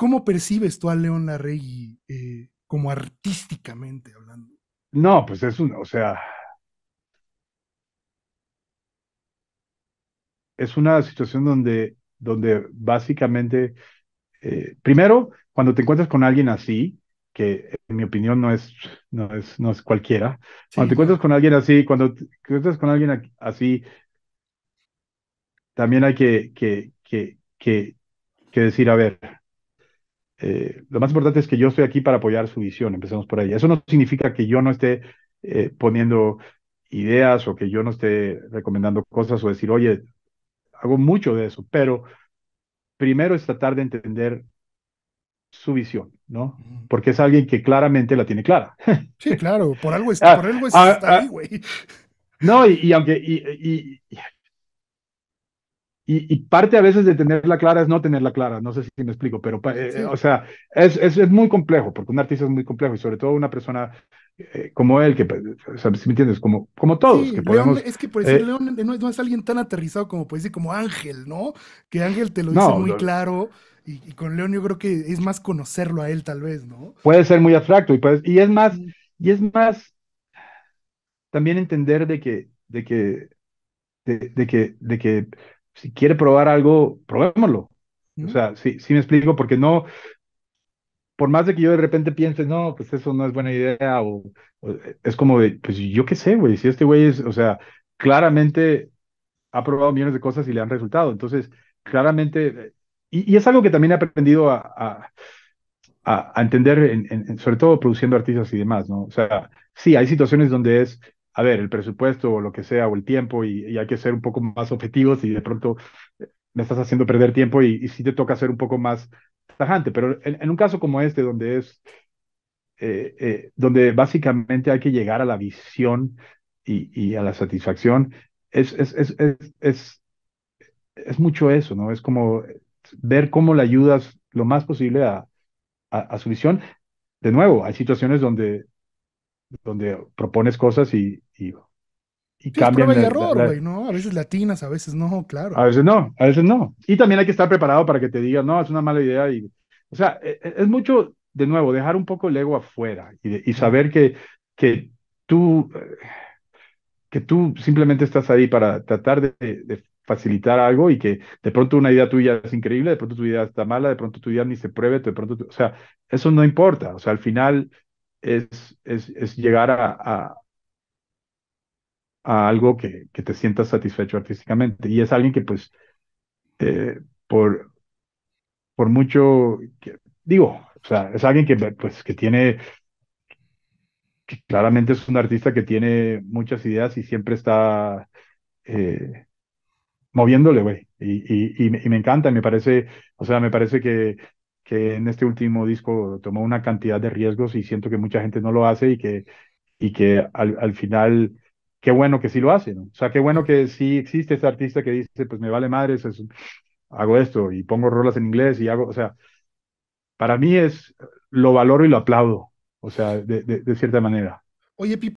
¿Cómo percibes tú a León Larregui eh, como artísticamente hablando? No, pues es un, o sea, es una situación donde, donde básicamente, eh, primero, cuando te encuentras con alguien así, que en mi opinión no es, no es, no es cualquiera, cuando te encuentras con alguien así, cuando te encuentras con alguien así, también hay que, que, que, que decir, a ver, eh, lo más importante es que yo estoy aquí para apoyar su visión, empecemos por ahí. Eso no significa que yo no esté eh, poniendo ideas o que yo no esté recomendando cosas o decir, oye, hago mucho de eso, pero primero es tratar de entender su visión, ¿no? Porque es alguien que claramente la tiene clara. Sí, claro, por algo ah, ah, está, ah. ahí, güey. No, y, y aunque, y, parte a veces de tenerla clara es no tenerla clara, no sé si me explico, pero eh, o sea, es, es, muy complejo, porque un artista es muy complejo y sobre todo una persona eh, como él, que, si me entiendes, como, como todos, que podemos... es que por decir, eh, León no, es alguien tan aterrizado como puede decir, como Ángel, ¿no? Que Ángel te lo dice muy claro. Y, con León yo creo que es más conocerlo a él tal vez, ¿no? Puede ser muy abstracto y, y es más, mm. y es más también entender de que, de que, de que, de que si quiere probar algo, probémoslo. O sea, sí, sí me explico, porque no, por más de que yo de repente piense, no, pues eso no es buena idea, o, es como de, pues yo qué sé, güey, si este güey es, o sea, claramente ha probado millones de cosas y le han resultado. Entonces, claramente, y, es algo que también he aprendido a, entender, sobre todo produciendo artistas y demás, ¿no? O sea, sí, hay situaciones donde es, a ver, el presupuesto o lo que sea, o el tiempo, y, hay que ser un poco más objetivos y de pronto eh, me estás haciendo perder tiempo y, y sí te toca ser un poco más tajante, pero en, un caso como este, donde es, eh, eh, donde básicamente hay que llegar a la visión y, y a la satisfacción, es es, es, es, es, mucho eso, ¿no? Es como ver cómo le ayudas lo más posible a, a, su visión. De nuevo, hay situaciones donde donde propones cosas y, y, cambian. Es ¿no? A veces latinas, a veces no, claro. A veces no, a veces no. Y también hay que estar preparado para que te diga no, es una mala idea. Y, o sea, e, e, es, mucho, de nuevo, dejar un poco el ego afuera y, saber que, que tú que tú simplemente estás ahí para tratar de, facilitar algo y que de pronto una idea tuya es increíble, de pronto tu idea está mala, de pronto tu idea ni se pruebe, de pronto, o sea, eso no importa, o sea, al final es, llegar a, a, algo que, que, te sientas satisfecho artísticamente. Y es alguien que, pues, eh, por, por mucho, digo, o sea, es alguien que, pues, que tiene, que claramente es un artista que tiene muchas ideas y siempre está eh, moviéndole, güey. Y, y, me encanta, me parece, o sea, me parece que que en este último disco tomó una cantidad de riesgos y siento que mucha gente no lo hace y que, y que al, al final, qué bueno que sí lo hace, ¿no? O sea, qué bueno que sí existe ese artista que dice, pues me vale madres, hago esto y pongo rolas en inglés y hago, o sea, para mí es, lo valoro y lo aplaudo, o sea, de, de, de cierta manera. Oye,